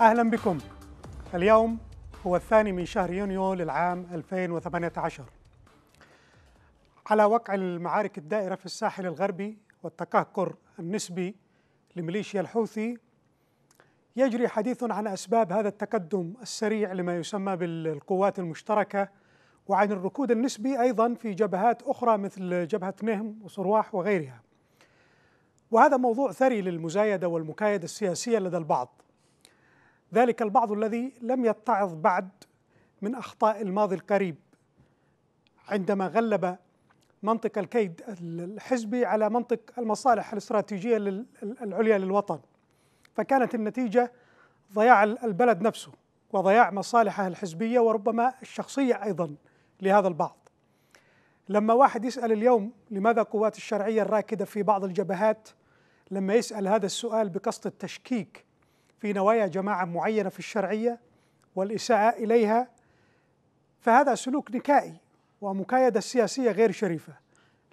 أهلا بكم اليوم هو الثاني من شهر يونيو للعام 2018 على وقع المعارك الدائرة في الساحل الغربي والتكهكر النسبي لميليشيا الحوثي يجري حديث عن أسباب هذا التقدم السريع لما يسمى بالقوات المشتركة وعن الركود النسبي أيضا في جبهات أخرى مثل جبهة نهم وصرواح وغيرها وهذا موضوع ثري للمزايدة والمكايدة السياسية لدى البعض ذلك البعض الذي لم يتعظ بعد من أخطاء الماضي القريب عندما غلب منطق الكيد الحزبي على منطق المصالح الاستراتيجية العليا للوطن فكانت النتيجة ضياع البلد نفسه وضياع مصالحه الحزبية وربما الشخصية أيضا لهذا البعض لما واحد يسأل اليوم لماذا قوات الشرعية الراكدة في بعض الجبهات لما يسأل هذا السؤال بقصد التشكيك في نوايا جماعة معينة في الشرعية والإساءة إليها فهذا سلوك نكائي ومكايدة سياسية غير شريفة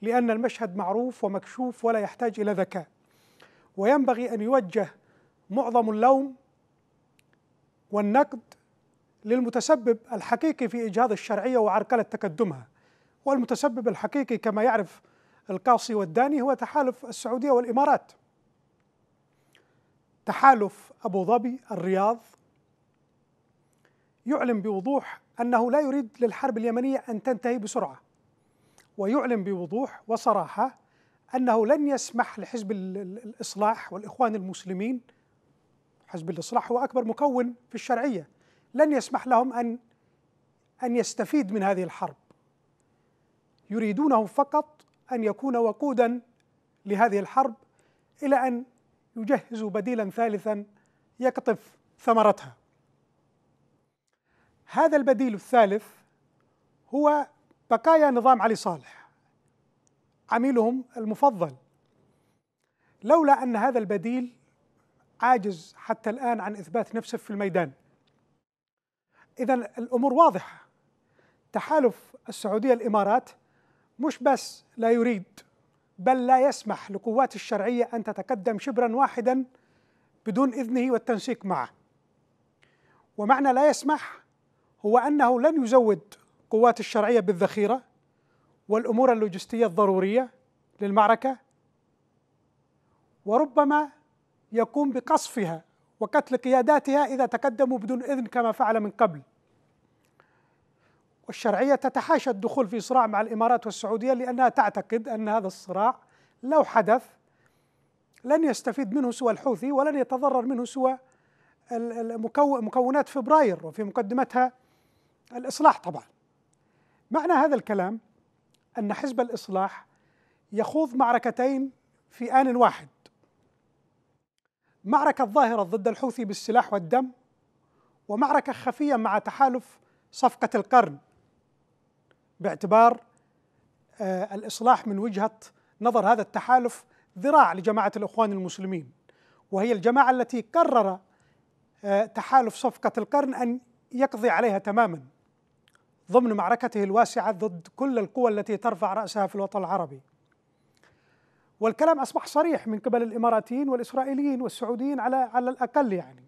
لأن المشهد معروف ومكشوف ولا يحتاج إلى ذكاء وينبغي أن يوجه معظم اللوم والنقد للمتسبب الحقيقي في إجهاض الشرعية وعرقلة تقدمها والمتسبب الحقيقي كما يعرف القاصي والداني هو تحالف السعودية والإمارات تحالف أبو ظبي الرياض يعلن بوضوح أنه لا يريد للحرب اليمنية أن تنتهي بسرعة ويعلن بوضوح وصراحة أنه لن يسمح لحزب الإصلاح والإخوان المسلمين حزب الإصلاح هو أكبر مكون في الشرعية لن يسمح لهم أن أن يستفيد من هذه الحرب يريدونه فقط أن يكون وقودا لهذه الحرب إلى أن يجهز بديلا ثالثا يقطف ثمرتها هذا البديل الثالث هو بقايا نظام علي صالح عميلهم المفضل لولا ان هذا البديل عاجز حتى الان عن اثبات نفسه في الميدان اذا الامور واضحه تحالف السعوديه الامارات مش بس لا يريد بل لا يسمح لقوات الشرعية أن تتقدم شبرا واحدا بدون إذنه والتنسيق معه ومعنى لا يسمح هو أنه لن يزود قوات الشرعية بالذخيرة والأمور اللوجستية الضرورية للمعركة وربما يقوم بقصفها وقتل قياداتها إذا تقدموا بدون إذن كما فعل من قبل والشرعية تتحاشى الدخول في صراع مع الإمارات والسعودية لأنها تعتقد أن هذا الصراع لو حدث لن يستفيد منه سوى الحوثي ولن يتضرر منه سوى مكونات فبراير وفي مقدمتها الإصلاح طبعا معنى هذا الكلام أن حزب الإصلاح يخوض معركتين في آن واحد معركة ظاهرة ضد الحوثي بالسلاح والدم ومعركة خفية مع تحالف صفقة القرن باعتبار آه، الإصلاح من وجهة نظر هذا التحالف ذراع لجماعة الإخوان المسلمين وهي الجماعة التي قرر آه، تحالف صفقة القرن أن يقضي عليها تماما ضمن معركته الواسعة ضد كل القوى التي ترفع رأسها في الوطن العربي والكلام أصبح صريح من قبل الإماراتيين والإسرائيليين والسعوديين على على الأقل يعني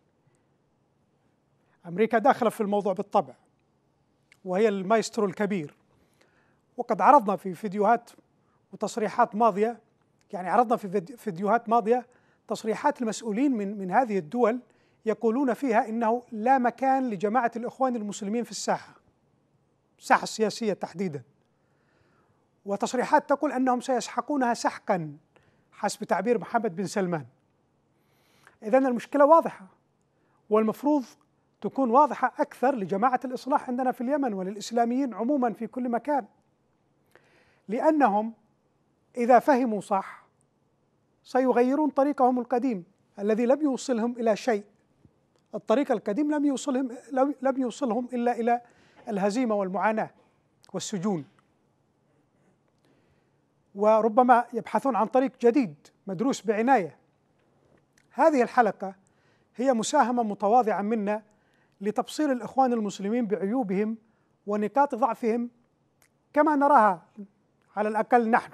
أمريكا داخلة في الموضوع بالطبع وهي المايسترو الكبير وقد عرضنا في فيديوهات وتصريحات ماضيه يعني عرضنا في فيديوهات ماضيه تصريحات المسؤولين من من هذه الدول يقولون فيها انه لا مكان لجماعه الاخوان المسلمين في الساحه الساحه السياسيه تحديدا وتصريحات تقول انهم سيسحقونها سحقا حسب تعبير محمد بن سلمان اذا المشكله واضحه والمفروض تكون واضحه اكثر لجماعه الاصلاح عندنا في اليمن وللاسلاميين عموما في كل مكان لأنهم إذا فهموا صح سيغيرون طريقهم القديم الذي لم يوصلهم إلى شيء الطريق القديم لم يوصلهم لم يوصلهم إلا إلى الهزيمة والمعاناة والسجون وربما يبحثون عن طريق جديد مدروس بعناية هذه الحلقة هي مساهمة متواضعة منا لتبصير الإخوان المسلمين بعيوبهم ونقاط ضعفهم كما نراها على الأقل نحن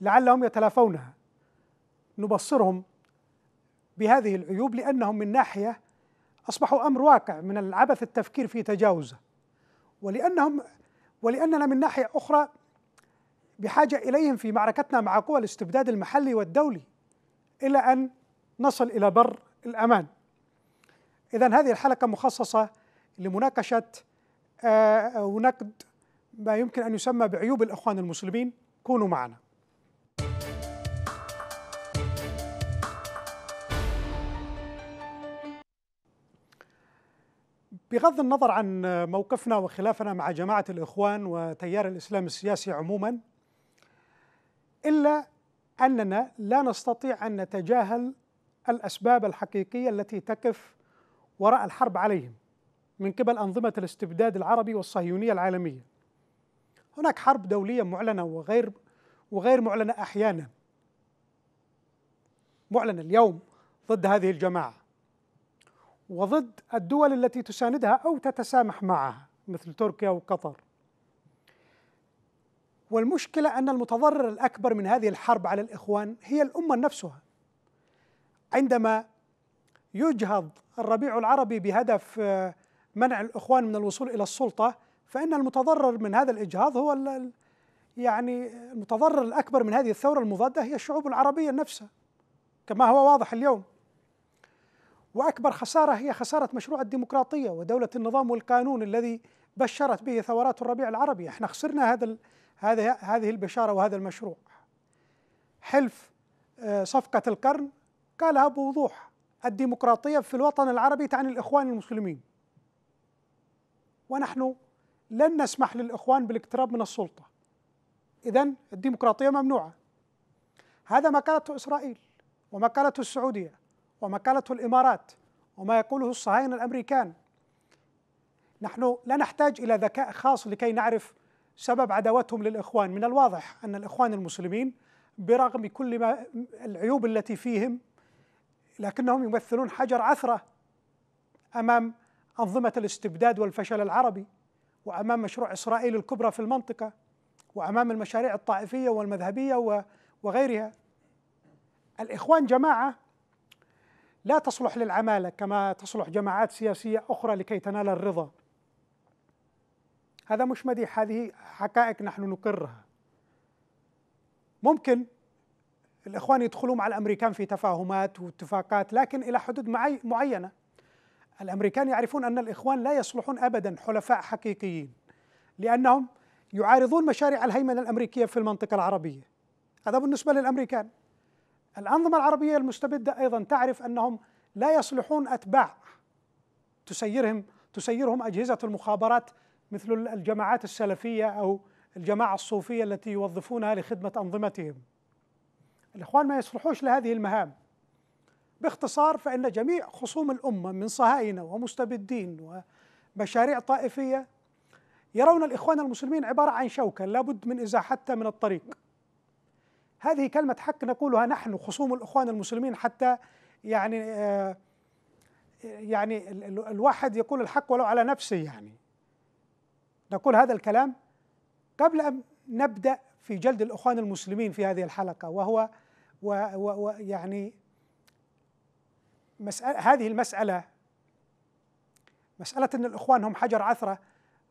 لعلهم يتلافونها نبصرهم بهذه العيوب لأنهم من ناحية أصبحوا أمر واقع من العبث التفكير في تجاوزه ولأنهم ولأننا من ناحية أخرى بحاجة إليهم في معركتنا مع قوى الاستبداد المحلي والدولي إلى أن نصل إلى بر الأمان إذا هذه الحلقة مخصصة لمناقشة آه، ونقد ما يمكن أن يسمى بعيوب الإخوان المسلمين كونوا معنا بغض النظر عن موقفنا وخلافنا مع جماعة الإخوان وتيار الإسلام السياسي عموما إلا أننا لا نستطيع أن نتجاهل الأسباب الحقيقية التي تقف وراء الحرب عليهم من قبل أنظمة الاستبداد العربي والصهيونية العالمية هناك حرب دولية معلنة وغير وغير معلنة أحيانا معلنة اليوم ضد هذه الجماعة وضد الدول التي تساندها أو تتسامح معها مثل تركيا وقطر والمشكلة أن المتضرر الأكبر من هذه الحرب على الإخوان هي الأمة نفسها عندما يجهض الربيع العربي بهدف آه، منع الإخوان من الوصول إلى السلطة فإن المتضرر من هذا الإجهاض هو يعني المتضرر الأكبر من هذه الثورة المضادة هي الشعوب العربية نفسها كما هو واضح اليوم وأكبر خسارة هي خسارة مشروع الديمقراطية ودولة النظام والقانون الذي بشرت به ثورات الربيع العربي احنا خسرنا هذا هذه هذه البشارة وهذا المشروع حلف آه، صفقة القرن قالها بوضوح الديمقراطية في الوطن العربي تعني الإخوان المسلمين ونحن لن نسمح للإخوان بالاقتراب من السلطة إذا الديمقراطية ممنوعة هذا ما قالته إسرائيل وما قالته السعودية وما قالته الإمارات وما يقوله الصهاينة الأمريكان نحن لا نحتاج إلى ذكاء خاص لكي نعرف سبب عداوتهم للإخوان من الواضح أن الإخوان المسلمين برغم كل ما العيوب التي فيهم لكنهم يمثلون حجر عثرة أمام أنظمة الاستبداد والفشل العربي وأمام مشروع إسرائيل الكبرى في المنطقة وأمام المشاريع الطائفية والمذهبية وغيرها الإخوان جماعة لا تصلح للعمالة كما تصلح جماعات سياسية أخرى لكي تنال الرضا هذا مش مديح هذه حقائق نحن نقرها ممكن الإخوان يدخلون مع الأمريكان في تفاهمات واتفاقات لكن إلى حدود معينة الامريكان يعرفون ان الاخوان لا يصلحون ابدا حلفاء حقيقيين لانهم يعارضون مشاريع الهيمنه الامريكيه في المنطقه العربيه هذا بالنسبه للامريكان الانظمه العربيه المستبده ايضا تعرف انهم لا يصلحون اتباع تسيرهم تسيرهم اجهزه المخابرات مثل الجماعات السلفيه او الجماعه الصوفيه التي يوظفونها لخدمه انظمتهم الاخوان ما يصلحوش لهذه المهام باختصار فإن جميع خصوم الأمة من صهاينة ومستبدين ومشاريع طائفية يرون الإخوان المسلمين عبارة عن شوكة لابد من إزاحتها من الطريق هذه كلمة حق نقولها نحن خصوم الإخوان المسلمين حتى يعني آه، يعني الواحد يقول الحق ولو على نفسه يعني نقول هذا الكلام قبل أن نبدأ في جلد الإخوان المسلمين في هذه الحلقة وهو ويعني مسألة هذه المسألة مسألة أن الإخوان هم حجر عثرة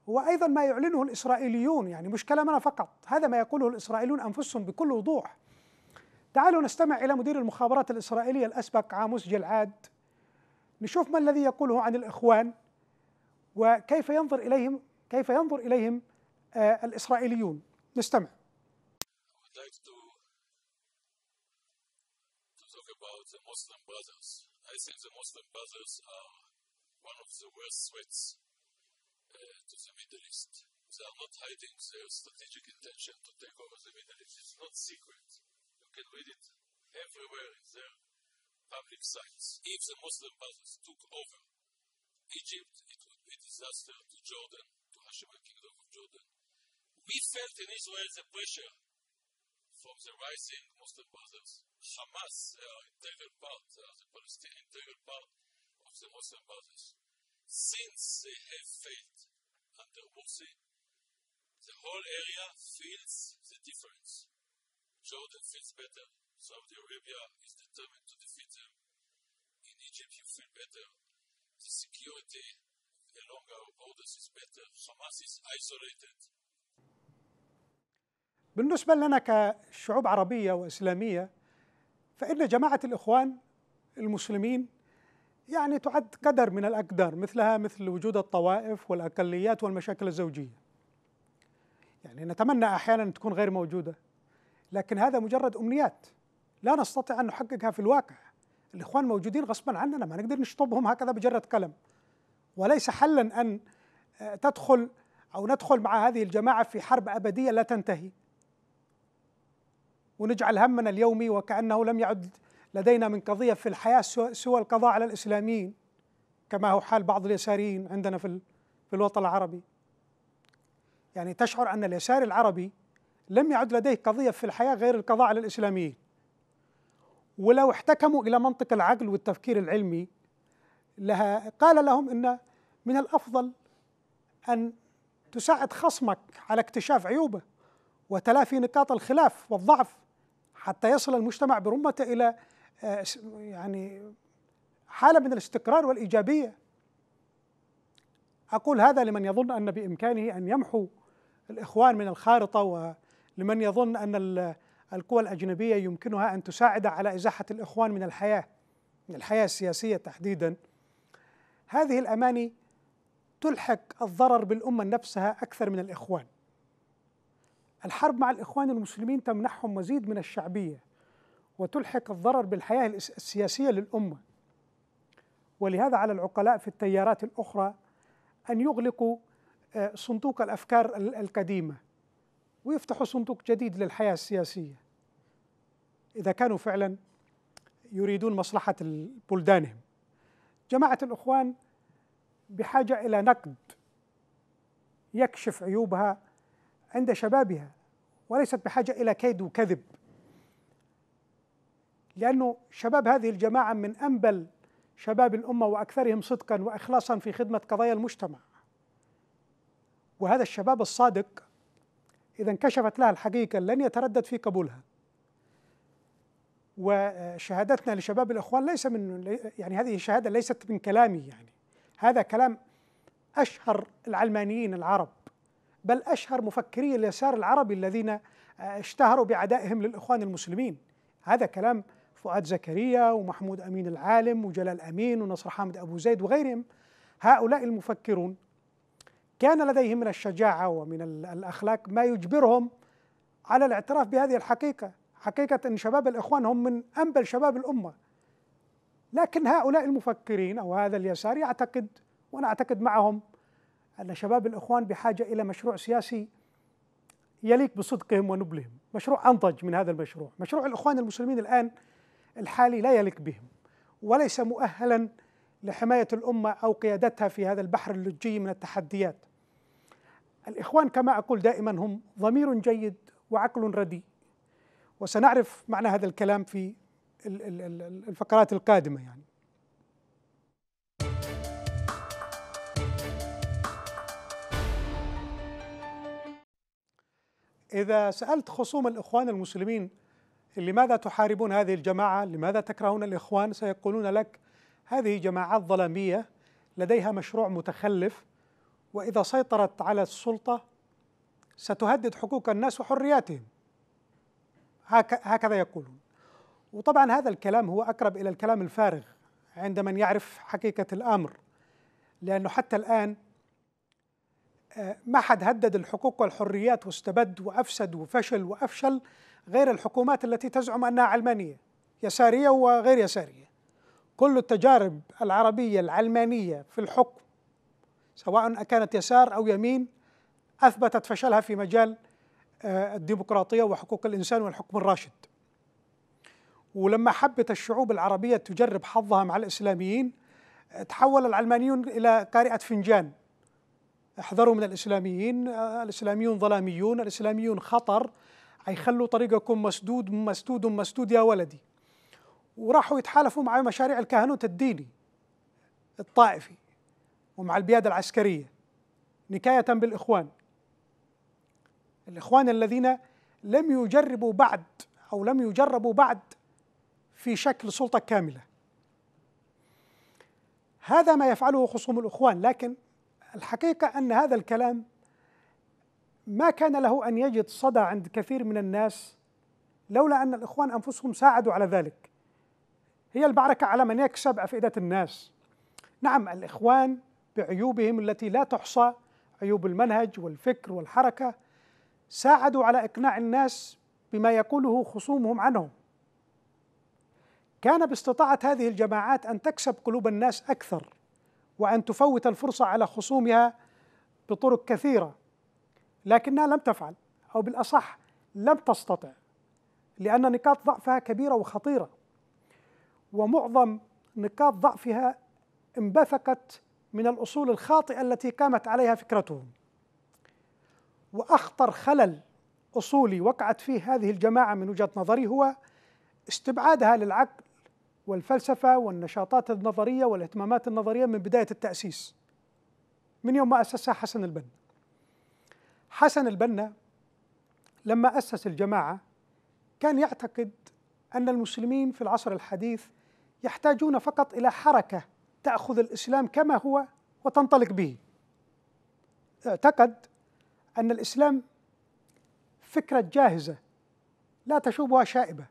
هو أيضا ما يعلنه الإسرائيليون يعني مش كلامنا فقط هذا ما يقوله الإسرائيليون أنفسهم بكل وضوح تعالوا نستمع إلى مدير المخابرات الإسرائيلية الأسبق عاموس جلعاد نشوف ما الذي يقوله عن الإخوان وكيف ينظر إليهم كيف ينظر إليهم آه الإسرائيليون نستمع Muslim brothers I think the Muslim brothers are one of the worst threats uh, to the Middle East. They are not hiding their strategic intention to take over the Middle East. It's not secret. You can read it everywhere in their public sites. If the Muslim brothers took over Egypt, it would be a disaster to Jordan, to Hashemite Kingdom of Jordan. We felt in Israel the pressure from the rising Muslim Brothers. Hamas, they uh, are integral part, of uh, the Palestinian integral part of the Muslim Brothers. Since they have failed under Morsi, the whole area feels the difference. Jordan feels better. Saudi Arabia is determined to defeat them. In Egypt, you feel better. The security along our borders is better. Hamas is isolated بالنسبة لنا كشعوب عربية وإسلامية فإن جماعة الإخوان المسلمين يعني تعد قدر من الأقدار مثلها مثل وجود الطوائف والأقليات والمشاكل الزوجية يعني نتمنى أحيانا تكون غير موجودة لكن هذا مجرد أمنيات لا نستطيع أن نحققها في الواقع الإخوان موجودين غصبا عننا ما نقدر نشطبهم هكذا بجرد قلم وليس حلا أن تدخل أو ندخل مع هذه الجماعة في حرب أبدية لا تنتهي ونجعل همنا اليومي وكأنه لم يعد لدينا من قضية في الحياة سوى القضاء على الإسلاميين كما هو حال بعض اليساريين عندنا في في الوطن العربي يعني تشعر أن اليسار العربي لم يعد لديه قضية في الحياة غير القضاء على الإسلاميين ولو احتكموا إلى منطق العقل والتفكير العلمي لها قال لهم إن من الأفضل أن تساعد خصمك على اكتشاف عيوبه وتلافي نقاط الخلاف والضعف حتى يصل المجتمع برمته الى آه، يعني حاله من الاستقرار والايجابيه اقول هذا لمن يظن ان بامكانه ان يمحو الاخوان من الخارطه ولمن يظن ان القوى الاجنبيه يمكنها ان تساعد على ازاحه الاخوان من الحياه من الحياه السياسيه تحديدا هذه الاماني تلحق الضرر بالامه نفسها اكثر من الاخوان الحرب مع الإخوان المسلمين تمنحهم مزيد من الشعبية وتلحق الضرر بالحياة السياسية للأمة ولهذا على العقلاء في التيارات الأخرى أن يغلقوا آه، صندوق الأفكار القديمة ويفتحوا صندوق جديد للحياة السياسية إذا كانوا فعلا يريدون مصلحة بلدانهم جماعة الإخوان بحاجة إلى نقد يكشف عيوبها عند شبابها وليست بحاجة إلى كيد وكذب لأنه شباب هذه الجماعة من أنبل شباب الأمة وأكثرهم صدقا وإخلاصا في خدمة قضايا المجتمع وهذا الشباب الصادق إذا انكشفت لها الحقيقة لن يتردد في قبولها وشهادتنا لشباب الإخوان ليس من يعني هذه الشهادة ليست من كلامي يعني هذا كلام أشهر العلمانيين العرب بل أشهر مفكري اليسار العربي الذين آه، اشتهروا بعدائهم للإخوان المسلمين هذا كلام فؤاد زكريا ومحمود أمين العالم وجلال أمين ونصر حامد أبو زيد وغيرهم هؤلاء المفكرون كان لديهم من الشجاعة ومن الأخلاق ما يجبرهم على الاعتراف بهذه الحقيقة حقيقة أن شباب الإخوان هم من أنبل شباب الأمة لكن هؤلاء المفكرين أو هذا اليسار يعتقد وأنا أعتقد معهم أن شباب الإخوان بحاجة إلى مشروع سياسي يليق بصدقهم ونبلهم مشروع أنضج من هذا المشروع مشروع الإخوان المسلمين الآن الحالي لا يليق بهم وليس مؤهلا لحماية الأمة أو قيادتها في هذا البحر اللجي من التحديات الإخوان كما أقول دائما هم ضمير جيد وعقل رديء وسنعرف معنى هذا الكلام في الفقرات القادمة يعني إذا سألت خصوم الإخوان المسلمين لماذا تحاربون هذه الجماعة لماذا تكرهون الإخوان سيقولون لك هذه جماعات ظلامية لديها مشروع متخلف وإذا سيطرت على السلطة ستهدد حقوق الناس وحرياتهم هكذا يقولون وطبعا هذا الكلام هو أقرب إلى الكلام الفارغ عند من يعرف حقيقة الأمر لأنه حتى الآن ما حد هدد الحقوق والحريات واستبد وافسد وفشل وافشل غير الحكومات التي تزعم انها علمانيه يساريه وغير يساريه كل التجارب العربيه العلمانيه في الحكم سواء كانت يسار او يمين اثبتت فشلها في مجال آه، الديمقراطيه وحقوق الانسان والحكم الراشد ولما حبت الشعوب العربيه تجرب حظها مع الاسلاميين آه، تحول العلمانيون الى قارئه فنجان احذروا من الإسلاميين الإسلاميون ظلاميون الإسلاميون خطر حيخلوا طريقكم مسدود مسدود مسدود يا ولدي وراحوا يتحالفوا مع مشاريع الكهنوت الديني الطائفي ومع البيادة العسكرية نكاية بالإخوان الإخوان الذين لم يجربوا بعد أو لم يجربوا بعد في شكل سلطة كاملة هذا ما يفعله خصوم الإخوان لكن الحقيقة أن هذا الكلام ما كان له أن يجد صدى عند كثير من الناس لولا أن الإخوان أنفسهم ساعدوا على ذلك هي المعركة على من يكسب أفئدة الناس نعم الإخوان بعيوبهم التي لا تحصى عيوب المنهج والفكر والحركة ساعدوا على إقناع الناس بما يقوله خصومهم عنهم كان باستطاعة هذه الجماعات أن تكسب قلوب الناس أكثر وأن تفوت الفرصة على خصومها بطرق كثيرة لكنها لم تفعل أو بالأصح لم تستطع لأن نقاط ضعفها كبيرة وخطيرة ومعظم نقاط ضعفها انبثقت من الأصول الخاطئة التي قامت عليها فكرتهم وأخطر خلل أصولي وقعت فيه هذه الجماعة من وجهة نظري هو استبعادها للعقل والفلسفة والنشاطات النظرية والاهتمامات النظرية من بداية التأسيس من يوم ما أسسها حسن البنا حسن البنا لما أسس الجماعة كان يعتقد أن المسلمين في العصر الحديث يحتاجون فقط إلى حركة تأخذ الإسلام كما هو وتنطلق به اعتقد أن الإسلام فكرة جاهزة لا تشوبها شائبة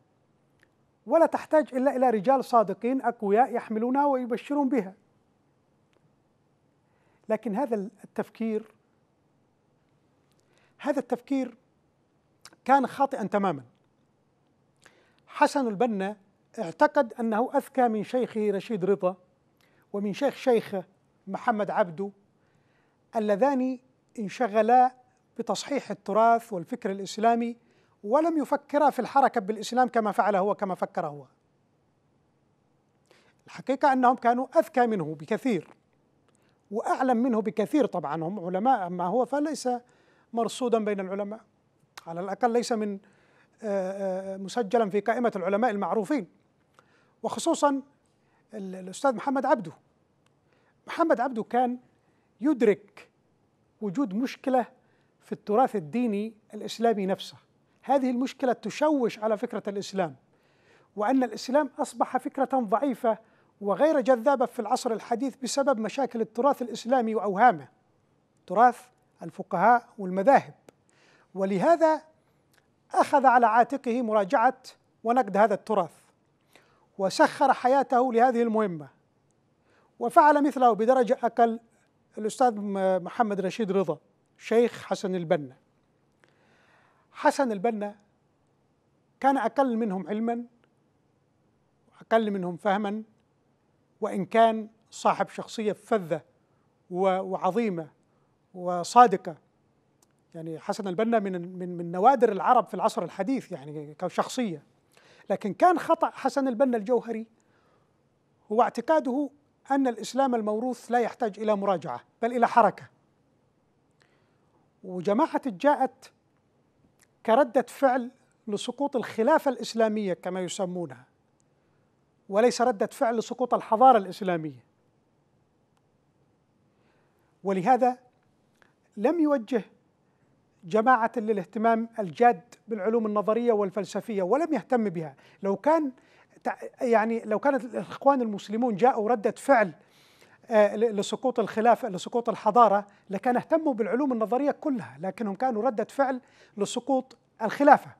ولا تحتاج إلا إلى رجال صادقين أقوياء يحملونها ويبشرون بها لكن هذا التفكير هذا التفكير كان خاطئا تماما حسن البنا اعتقد أنه أذكى من شيخه رشيد رضا ومن شيخ شيخه محمد عبده اللذان انشغلا بتصحيح التراث والفكر الإسلامي ولم يفكر في الحركة بالإسلام كما فعل هو كما فكر هو الحقيقة أنهم كانوا أذكى منه بكثير وأعلم منه بكثير طبعا هم علماء أما هو فليس مرصودا بين العلماء على الأقل ليس من آه، آه، مسجلا في قائمة العلماء المعروفين وخصوصا الأستاذ محمد عبده محمد عبده كان يدرك وجود مشكلة في التراث الديني الإسلامي نفسه هذه المشكلة تشوش على فكرة الإسلام وأن الإسلام أصبح فكرة ضعيفة وغير جذابة في العصر الحديث بسبب مشاكل التراث الإسلامي وأوهامه تراث الفقهاء والمذاهب ولهذا أخذ على عاتقه مراجعة ونقد هذا التراث وسخر حياته لهذه المهمة وفعل مثله بدرجة أقل الأستاذ محمد رشيد رضا شيخ حسن البنا حسن البنا كان اقل منهم علما أقل منهم فهما وان كان صاحب شخصيه فذه وعظيمه وصادقه يعني حسن البنا من من من نوادر العرب في العصر الحديث يعني كشخصيه لكن كان خطا حسن البنا الجوهري هو اعتقاده ان الاسلام الموروث لا يحتاج الى مراجعه بل الى حركه وجماعه جاءت كردة فعل لسقوط الخلافة الإسلامية كما يسمونها وليس ردة فعل لسقوط الحضارة الإسلامية ولهذا لم يوجه جماعة للاهتمام الجاد بالعلوم النظرية والفلسفية ولم يهتم بها لو كان يعني لو كانت الإخوان المسلمون جاءوا ردة فعل آه، لسقوط الخلافة لسقوط الحضارة لكان اهتموا بالعلوم النظرية كلها لكنهم كانوا ردة فعل لسقوط الخلافة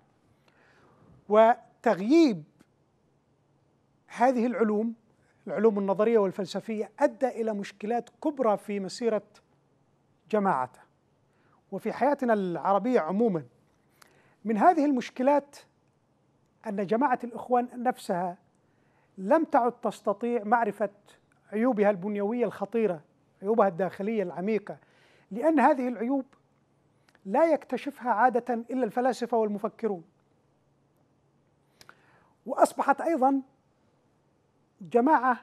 وتغييب هذه العلوم العلوم النظرية والفلسفية أدى إلى مشكلات كبرى في مسيرة جماعته وفي حياتنا العربية عموما من هذه المشكلات أن جماعة الإخوان نفسها لم تعد تستطيع معرفة عيوبها البنيويه الخطيره عيوبها الداخليه العميقه لان هذه العيوب لا يكتشفها عاده الا الفلاسفه والمفكرون واصبحت ايضا جماعه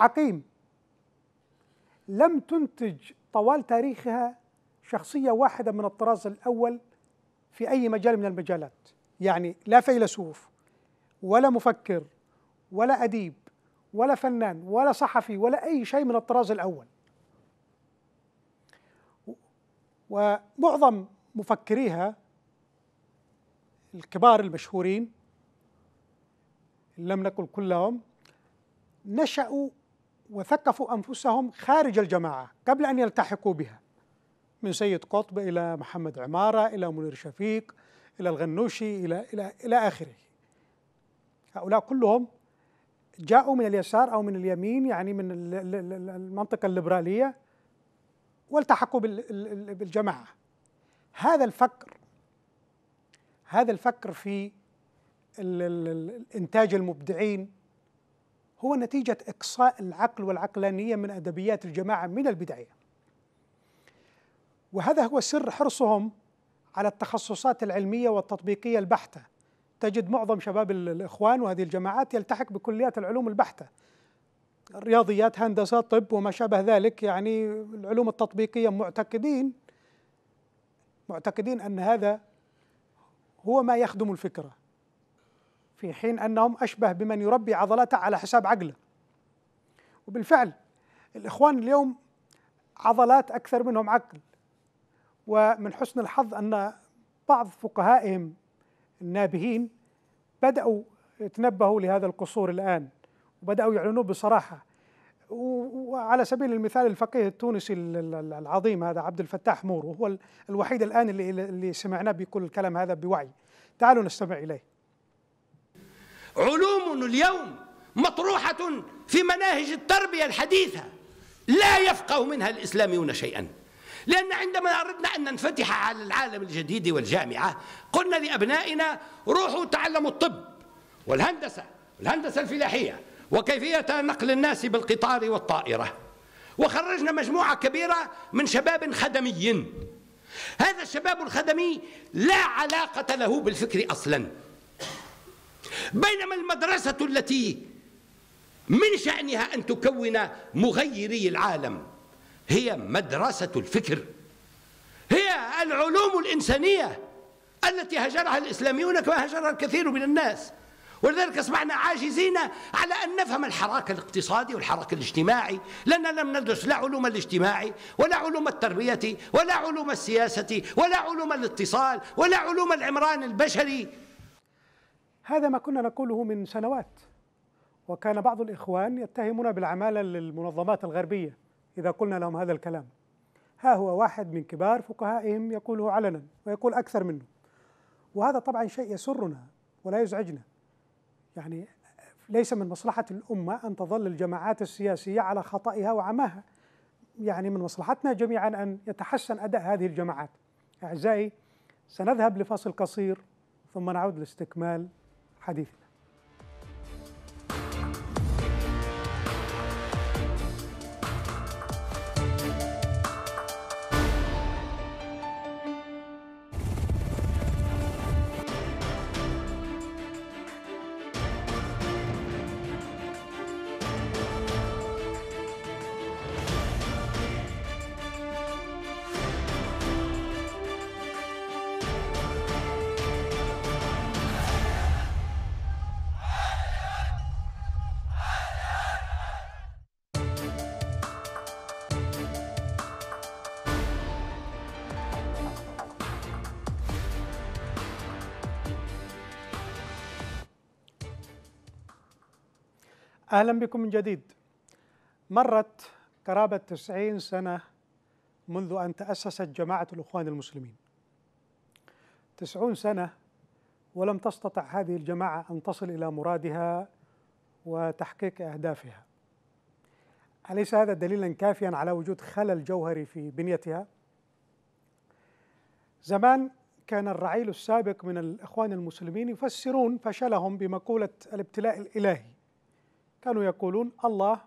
عقيم لم تنتج طوال تاريخها شخصيه واحده من الطراز الاول في اي مجال من المجالات يعني لا فيلسوف ولا مفكر ولا اديب ولا فنان ولا صحفي ولا أي شيء من الطراز الأول ومعظم مفكريها الكبار المشهورين لم نقل كلهم نشأوا وثقفوا أنفسهم خارج الجماعة قبل أن يلتحقوا بها من سيد قطب إلى محمد عمارة إلى منير شفيق إلى الغنوشي إلى إلى إلى آخره هؤلاء كلهم جاءوا من اليسار او من اليمين يعني من المنطقه الليبراليه والتحقوا بالجماعه هذا الفكر هذا الفكر في انتاج المبدعين هو نتيجه اقصاء العقل والعقلانيه من ادبيات الجماعه من البدايه وهذا هو سر حرصهم على التخصصات العلميه والتطبيقيه البحته تجد معظم شباب الإخوان وهذه الجماعات يلتحق بكليات العلوم البحتة رياضيات هندسة طب وما شابه ذلك يعني العلوم التطبيقية معتقدين معتقدين أن هذا هو ما يخدم الفكرة في حين أنهم أشبه بمن يربي عضلاته على حساب عقله وبالفعل الإخوان اليوم عضلات أكثر منهم عقل ومن حسن الحظ أن بعض فقهائهم النابهين بدأوا تنبهوا لهذا القصور الآن وبدأوا يعلنوه بصراحة وعلى سبيل المثال الفقيه التونسي العظيم هذا عبد الفتاح مور وهو الوحيد الآن اللي, اللي سمعناه بكل الكلام هذا بوعي تعالوا نستمع إليه علوم اليوم مطروحة في مناهج التربية الحديثة لا يفقه منها الإسلاميون شيئا لأن عندما أردنا أن ننفتح على العالم الجديد والجامعة قلنا لأبنائنا روحوا تعلموا الطب والهندسة الهندسة الفلاحية وكيفية نقل الناس بالقطار والطائرة وخرجنا مجموعة كبيرة من شباب خدمي هذا الشباب الخدمي لا علاقة له بالفكر أصلا بينما المدرسة التي من شأنها أن تكون مغيري العالم هي مدرسة الفكر هي العلوم الإنسانية التي هجرها الإسلاميون كما هجرها الكثير من الناس ولذلك أصبحنا عاجزين على أن نفهم الحراك الاقتصادي والحراك الاجتماعي لأننا لم ندرس لا علوم الاجتماع ولا علوم التربية ولا علوم السياسة ولا علوم الاتصال ولا علوم العمران البشري هذا ما كنا نقوله من سنوات وكان بعض الإخوان يتهمنا بالعمالة للمنظمات الغربية إذا قلنا لهم هذا الكلام ها هو واحد من كبار فقهائهم يقوله علنا ويقول أكثر منه وهذا طبعا شيء يسرنا ولا يزعجنا يعني ليس من مصلحة الأمة أن تظل الجماعات السياسية على خطئها وعماها يعني من مصلحتنا جميعا أن يتحسن أداء هذه الجماعات أعزائي سنذهب لفاصل قصير ثم نعود لاستكمال حديثنا أهلا بكم من جديد مرت قرابة 90 سنة منذ أن تأسست جماعة الإخوان المسلمين 90 سنة ولم تستطع هذه الجماعة أن تصل إلى مرادها وتحقيق أهدافها أليس هذا دليلا كافيا على وجود خلل جوهري في بنيتها؟ زمان كان الرعيل السابق من الإخوان المسلمين يفسرون فشلهم بمقولة الابتلاء الإلهي كانوا يقولون الله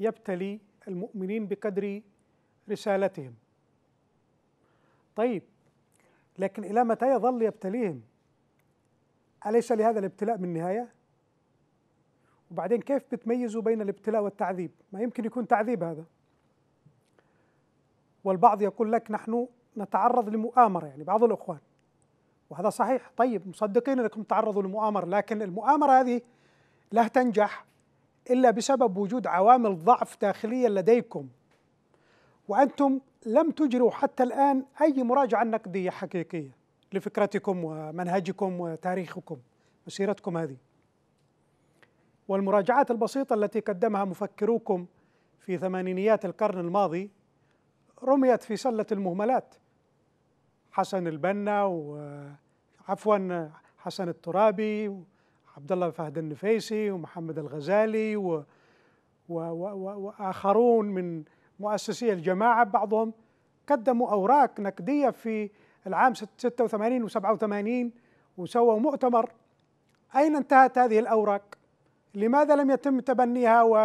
يبتلي المؤمنين بقدر رسالتهم طيب لكن إلى متى يظل يبتليهم أليس لهذا الابتلاء من نهاية وبعدين كيف بتميزوا بين الابتلاء والتعذيب ما يمكن يكون تعذيب هذا والبعض يقول لك نحن نتعرض لمؤامرة يعني بعض الإخوان وهذا صحيح طيب مصدقين أنكم تعرضوا لمؤامرة لكن المؤامرة هذه لا تنجح الا بسبب وجود عوامل ضعف داخليه لديكم وانتم لم تجروا حتى الان اي مراجعه نقديه حقيقيه لفكرتكم ومنهجكم وتاريخكم مسيرتكم هذه والمراجعات البسيطه التي قدمها مفكروكم في ثمانينيات القرن الماضي رميت في سله المهملات حسن البنا وعفوا حسن الترابي عبد الله فهد النفيسي ومحمد الغزالي و و و واخرون من مؤسسي الجماعه بعضهم قدموا اوراق نقديه في العام 86 و87 وسووا مؤتمر اين انتهت هذه الاوراق؟ لماذا لم يتم تبنيها و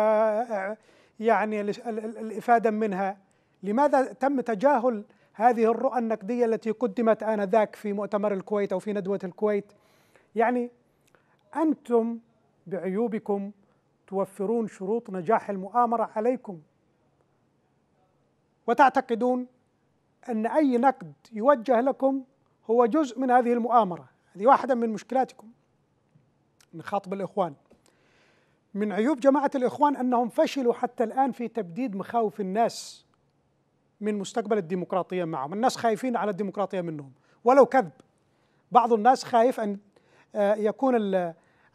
يعني الافاده منها؟ لماذا تم تجاهل هذه الرؤى النقديه التي قدمت انذاك في مؤتمر الكويت او في ندوه الكويت؟ يعني أنتم بعيوبكم توفرون شروط نجاح المؤامرة عليكم وتعتقدون أن أي نقد يوجه لكم هو جزء من هذه المؤامرة هذه واحدة من مشكلاتكم نخاطب الإخوان من عيوب جماعة الإخوان أنهم فشلوا حتى الآن في تبديد مخاوف الناس من مستقبل الديمقراطية معهم الناس خايفين على الديمقراطية منهم ولو كذب بعض الناس خايف أن آه، يكون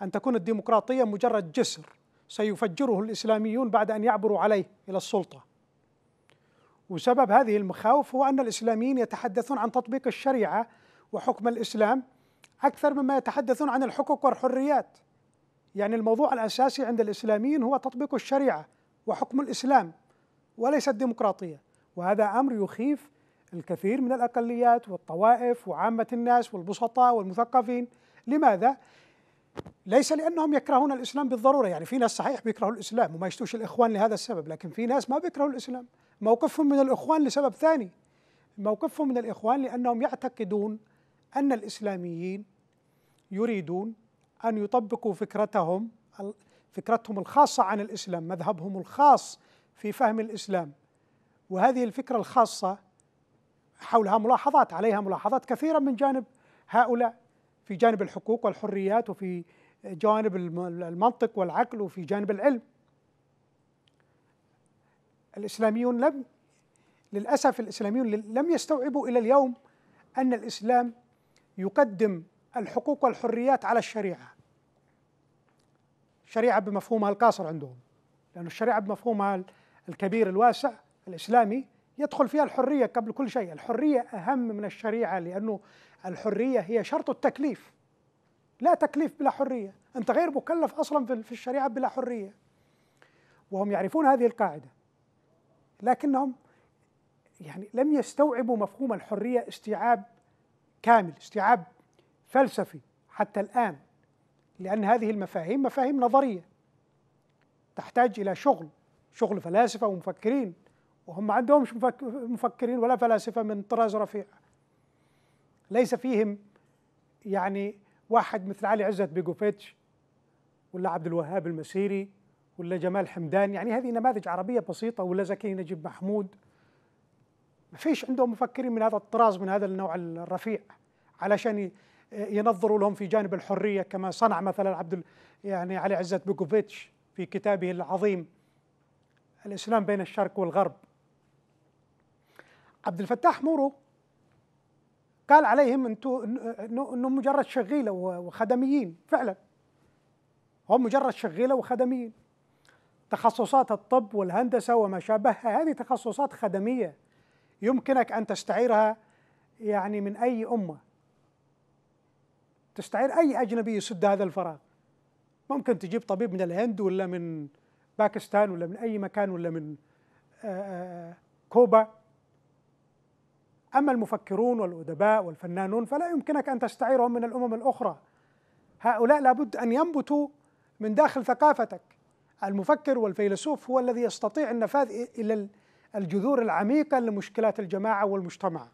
أن تكون الديمقراطية مجرد جسر سيفجره الإسلاميون بعد أن يعبروا عليه إلى السلطة وسبب هذه المخاوف هو أن الإسلاميين يتحدثون عن تطبيق الشريعة وحكم الإسلام أكثر مما يتحدثون عن الحقوق والحريات يعني الموضوع الأساسي عند الإسلاميين هو تطبيق الشريعة وحكم الإسلام وليس الديمقراطية وهذا أمر يخيف الكثير من الأقليات والطوائف وعامة الناس والبسطاء والمثقفين لماذا؟ ليس لانهم يكرهون الاسلام بالضروره يعني في ناس صحيح بيكرهوا الاسلام وما يشتوش الاخوان لهذا السبب لكن في ناس ما بيكرهوا الاسلام موقفهم من الاخوان لسبب ثاني موقفهم من الاخوان لانهم يعتقدون ان الاسلاميين يريدون ان يطبقوا فكرتهم فكرتهم الخاصه عن الاسلام مذهبهم الخاص في فهم الاسلام وهذه الفكره الخاصه حولها ملاحظات عليها ملاحظات كثيره من جانب هؤلاء في جانب الحقوق والحريات وفي جانب المنطق والعقل وفي جانب العلم الإسلاميون لم للأسف الإسلاميون لم يستوعبوا إلى اليوم أن الإسلام يقدم الحقوق والحريات على الشريعة الشريعة بمفهومها القاصر عندهم لأن الشريعة بمفهومها الكبير الواسع الإسلامي يدخل فيها الحرية قبل كل شيء الحرية أهم من الشريعة لأنه الحرية هي شرط التكليف لا تكليف بلا حرية أنت غير مكلف أصلا في الشريعة بلا حرية وهم يعرفون هذه القاعدة لكنهم يعني لم يستوعبوا مفهوم الحرية استيعاب كامل استيعاب فلسفي حتى الآن لأن هذه المفاهيم مفاهيم نظرية تحتاج إلى شغل شغل فلاسفة ومفكرين وهم ما عندهمش مفكرين ولا فلاسفة من طراز رفيع ليس فيهم يعني واحد مثل علي عزت بيجوفيتش ولا عبد الوهاب المسيري ولا جمال حمدان يعني هذه نماذج عربية بسيطة ولا زكي نجيب محمود ما فيش عندهم مفكرين من هذا الطراز من هذا النوع الرفيع علشان ينظروا لهم في جانب الحرية كما صنع مثلا عبد يعني علي عزت بيجوفيتش في كتابه العظيم الإسلام بين الشرق والغرب عبد الفتاح مورو قال عليهم انتوا انهم مجرد شغيله وخدميين فعلا هم مجرد شغيله وخدميين تخصصات الطب والهندسه وما شابهها هذه تخصصات خدميه يمكنك ان تستعيرها يعني من اي امه تستعير اي اجنبي يسد هذا الفراغ ممكن تجيب طبيب من الهند ولا من باكستان ولا من اي مكان ولا من آه، آه، آه، كوبا أما المفكرون والأدباء والفنانون فلا يمكنك أن تستعيرهم من الأمم الأخرى هؤلاء لابد أن ينبتوا من داخل ثقافتك المفكر والفيلسوف هو الذي يستطيع النفاذ إلى الجذور العميقة لمشكلات الجماعة والمجتمع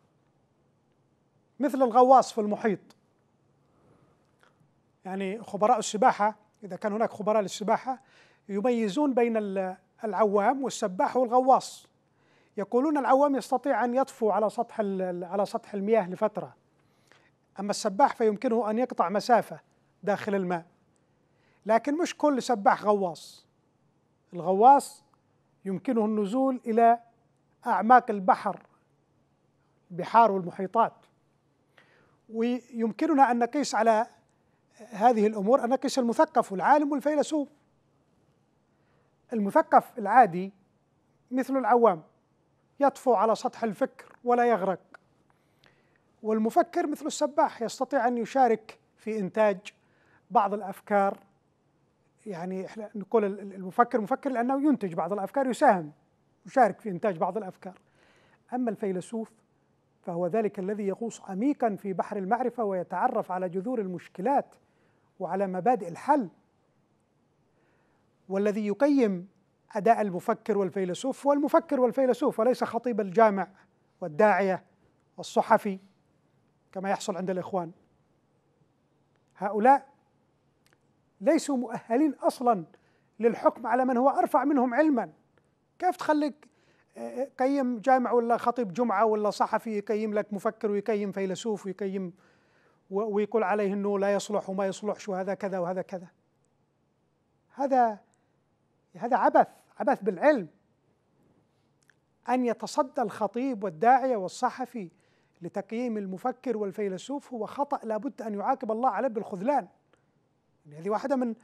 مثل الغواص في المحيط يعني خبراء السباحة إذا كان هناك خبراء للسباحة يميزون بين العوام والسباح والغواص يقولون العوام يستطيع أن يطفو على سطح على سطح المياه لفترة أما السباح فيمكنه أن يقطع مسافة داخل الماء لكن مش كل سباح غواص الغواص يمكنه النزول إلى أعماق البحر البحار والمحيطات ويمكننا أن نقيس على هذه الأمور أن نقيس المثقف والعالم والفيلسوف المثقف العادي مثل العوام يطفو على سطح الفكر ولا يغرق والمفكر مثل السباح يستطيع ان يشارك في انتاج بعض الافكار يعني احنا نقول المفكر مفكر لانه ينتج بعض الافكار يساهم يشارك في انتاج بعض الافكار اما الفيلسوف فهو ذلك الذي يغوص عميقا في بحر المعرفه ويتعرف على جذور المشكلات وعلى مبادئ الحل والذي يقيم أداء المفكر والفيلسوف والمفكر والفيلسوف وليس خطيب الجامع والداعية والصحفي كما يحصل عند الإخوان هؤلاء ليسوا مؤهلين أصلا للحكم على من هو أرفع منهم علما كيف تخليك آه، قيم جامع ولا خطيب جمعة ولا صحفي يقيم لك مفكر ويقيم فيلسوف ويقيم ويقول عليه أنه لا يصلح وما يصلحش وهذا كذا وهذا كذا هذا هذا عبث عبث بالعلم أن يتصدى الخطيب والداعية والصحفي لتقييم المفكر والفيلسوف هو خطأ لابد أن يعاقب الله عليه بالخذلان يعني هذه واحدة من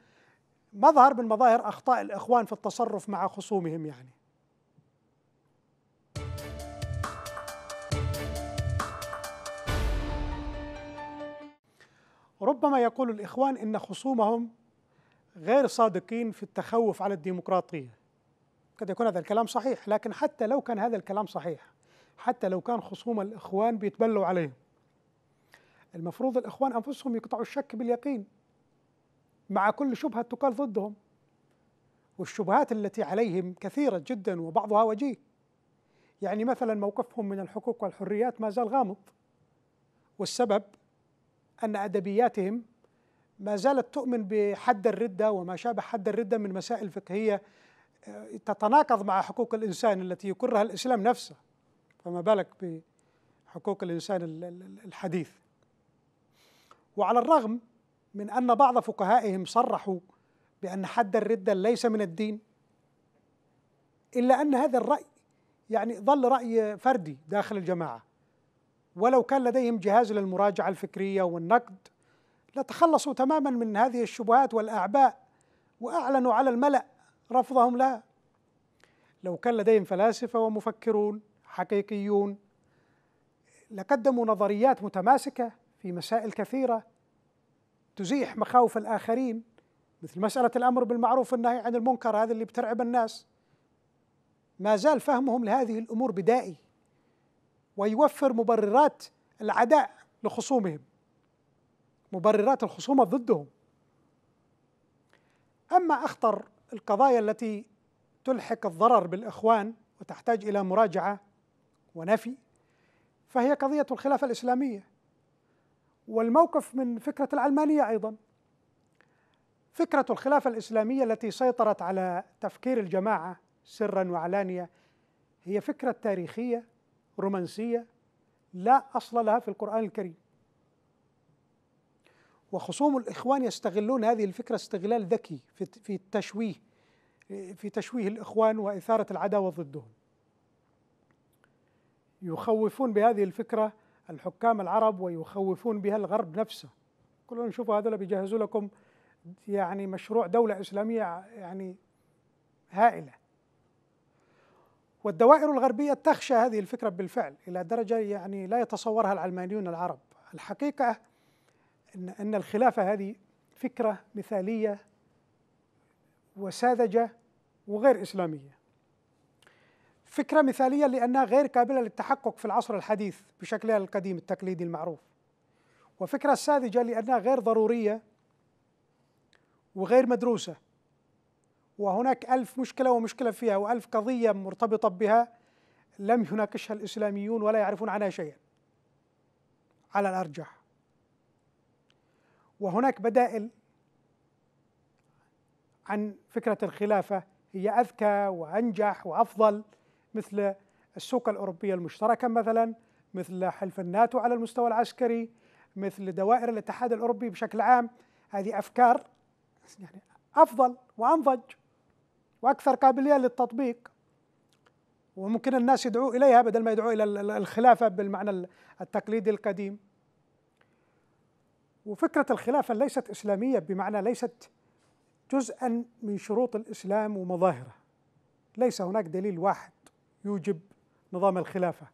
مظهر من مظاهر أخطاء الإخوان في التصرف مع خصومهم يعني ربما يقول الإخوان إن خصومهم غير صادقين في التخوف على الديمقراطية قد يكون هذا الكلام صحيح لكن حتى لو كان هذا الكلام صحيح حتى لو كان خصوم الإخوان بيتبلوا عليه المفروض الإخوان أنفسهم يقطعوا الشك باليقين مع كل شبهة تقال ضدهم والشبهات التي عليهم كثيرة جدا وبعضها وجيه يعني مثلا موقفهم من الحقوق والحريات ما زال غامض والسبب أن أدبياتهم ما زالت تؤمن بحد الردة وما شابه حد الردة من مسائل فقهية تتناقض مع حقوق الإنسان التي يقرها الإسلام نفسه فما بالك بحقوق الإنسان الحديث وعلى الرغم من أن بعض فقهائهم صرحوا بأن حد الردة ليس من الدين إلا أن هذا الرأي يعني ظل رأي فردي داخل الجماعة ولو كان لديهم جهاز للمراجعة الفكرية والنقد لتخلصوا تماما من هذه الشبهات والأعباء وأعلنوا على الملأ رفضهم لها لو كان لديهم فلاسفة ومفكرون حقيقيون لقدموا نظريات متماسكة في مسائل كثيرة تزيح مخاوف الآخرين مثل مسألة الأمر بالمعروف والنهي عن المنكر هذا اللي بترعب الناس ما زال فهمهم لهذه الأمور بدائي ويوفر مبررات العداء لخصومهم مبررات الخصومة ضدهم أما أخطر القضايا التي تلحق الضرر بالاخوان وتحتاج الى مراجعه ونفي فهي قضيه الخلافه الاسلاميه والموقف من فكره العلمانيه ايضا فكره الخلافه الاسلاميه التي سيطرت على تفكير الجماعه سرا وعلانيه هي فكره تاريخيه رومانسيه لا اصل لها في القران الكريم وخصوم الإخوان يستغلون هذه الفكرة استغلال ذكي في التشويه في تشويه الإخوان وإثارة العداوة ضدهم يخوفون بهذه الفكرة الحكام العرب ويخوفون بها الغرب نفسه كلنا شوفوا هذول بيجهزوا لكم يعني مشروع دولة إسلامية يعني هائلة والدوائر الغربية تخشى هذه الفكرة بالفعل إلى درجة يعني لا يتصورها العلمانيون العرب الحقيقة ان ان الخلافه هذه فكره مثاليه وساذجه وغير اسلاميه. فكره مثاليه لانها غير قابله للتحقق في العصر الحديث بشكلها القديم التقليدي المعروف. وفكره ساذجه لانها غير ضروريه وغير مدروسه. وهناك ألف مشكلة ومشكلة فيها وألف قضية مرتبطة بها لم يناقشها الإسلاميون ولا يعرفون عنها شيئا على الأرجح وهناك بدائل عن فكرة الخلافة هي أذكى وأنجح وأفضل مثل السوق الأوروبية المشتركة مثلا مثل حلف الناتو على المستوى العسكري مثل دوائر الاتحاد الأوروبي بشكل عام هذه أفكار يعني أفضل وأنضج وأكثر قابلية للتطبيق وممكن الناس يدعوا إليها بدل ما يدعوا إلى الخلافة بالمعنى التقليدي القديم وفكرة الخلافة ليست إسلامية بمعنى ليست جزءا من شروط الإسلام ومظاهره ليس هناك دليل واحد يوجب نظام الخلافة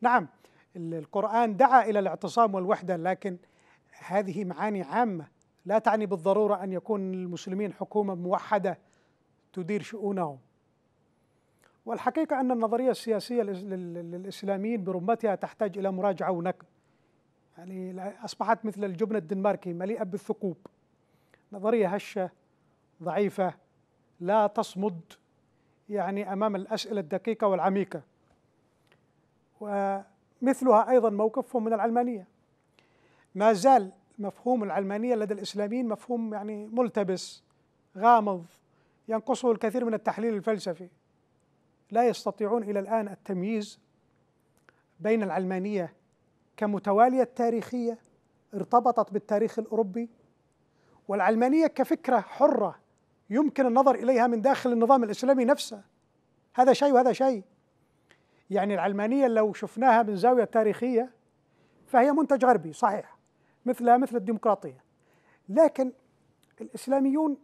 نعم القرآن دعا إلى الاعتصام والوحدة لكن هذه معاني عامة لا تعني بالضرورة أن يكون المسلمين حكومة موحدة تدير شؤونهم والحقيقة أن النظرية السياسية للإسلاميين برمتها تحتاج إلى مراجعة ونقد يعني أصبحت مثل الجبن الدنماركي مليئة بالثقوب نظرية هشة ضعيفة لا تصمد يعني أمام الأسئلة الدقيقة والعميقة ومثلها أيضا موقفهم من العلمانية ما زال مفهوم العلمانية لدى الإسلاميين مفهوم يعني ملتبس غامض ينقصه الكثير من التحليل الفلسفي لا يستطيعون إلى الآن التمييز بين العلمانية كمتوالية تاريخية ارتبطت بالتاريخ الأوروبي والعلمانية كفكرة حرة يمكن النظر إليها من داخل النظام الإسلامي نفسه هذا شيء وهذا شيء يعني العلمانية لو شفناها من زاوية تاريخية فهي منتج غربي صحيح مثلها مثل الديمقراطية لكن الإسلاميون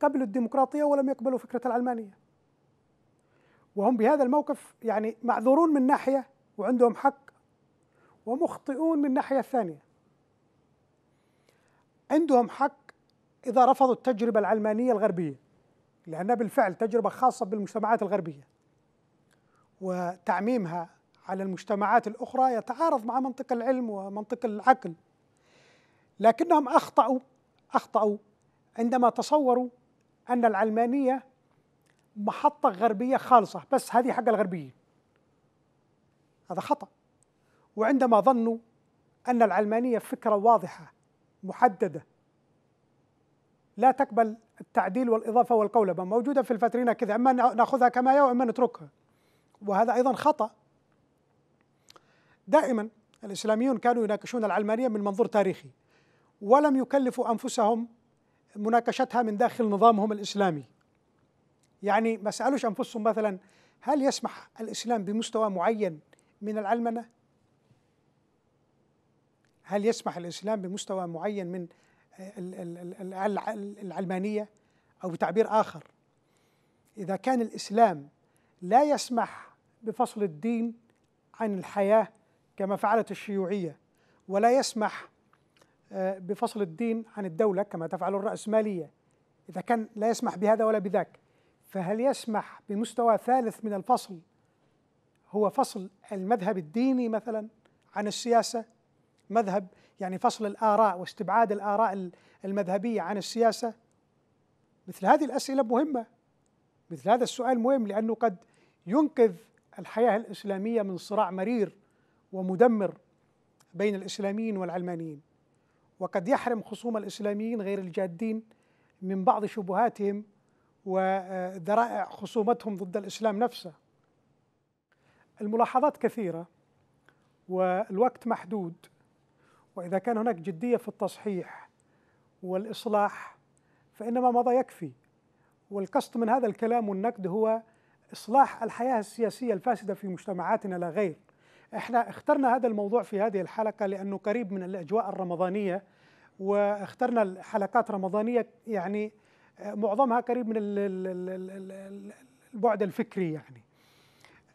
قبلوا الديمقراطية ولم يقبلوا فكرة العلمانية وهم بهذا الموقف يعني معذورون من ناحية وعندهم حق ومخطئون من الناحية الثانية عندهم حق إذا رفضوا التجربة العلمانية الغربية لأنها بالفعل تجربة خاصة بالمجتمعات الغربية وتعميمها على المجتمعات الأخرى يتعارض مع منطق العلم ومنطق العقل لكنهم أخطأوا أخطأوا عندما تصوروا أن العلمانية محطة غربية خالصة بس هذه حق الغربيين هذا خطأ وعندما ظنوا أن العلمانية فكرة واضحة محددة لا تقبل التعديل والإضافة والقولبة موجودة في الفترين كذا أما نأخذها كما هي وإما نتركها وهذا أيضا خطأ دائما الإسلاميون كانوا يناقشون العلمانية من منظور تاريخي ولم يكلفوا أنفسهم مناقشتها من داخل نظامهم الإسلامي يعني ما سألوش أنفسهم مثلا هل يسمح الإسلام بمستوى معين من العلمنة هل يسمح الإسلام بمستوى معين من آه، العلمانية أو بتعبير آخر إذا كان الإسلام لا يسمح بفصل الدين عن الحياة كما فعلت الشيوعية ولا يسمح آه، بفصل الدين عن الدولة كما تفعل الرأسمالية إذا كان لا يسمح بهذا ولا بذاك فهل يسمح بمستوى ثالث من الفصل هو فصل المذهب الديني مثلا عن السياسة مذهب يعني فصل الآراء واستبعاد الآراء المذهبية عن السياسة مثل هذه الأسئلة مهمة مثل هذا السؤال مهم لأنه قد ينقذ الحياة الإسلامية من صراع مرير ومدمر بين الإسلاميين والعلمانيين وقد يحرم خصوم الإسلاميين غير الجادين من بعض شبهاتهم وذرائع خصومتهم ضد الإسلام نفسه الملاحظات كثيرة والوقت محدود وإذا كان هناك جدية في التصحيح والإصلاح فإنما مضى يكفي والقصد من هذا الكلام والنقد هو إصلاح الحياة السياسية الفاسدة في مجتمعاتنا لا غير احنا اخترنا هذا الموضوع في هذه الحلقة لأنه قريب من الأجواء الرمضانية واخترنا حلقات رمضانية يعني آه، معظمها قريب من البعد الفكري يعني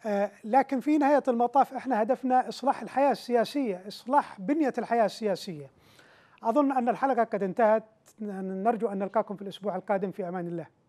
آه، لكن في نهاية المطاف احنا هدفنا إصلاح الحياة السياسية إصلاح بنية الحياة السياسية أظن أن الحلقة قد انتهت نرجو أن نلقاكم في الأسبوع القادم في أمان الله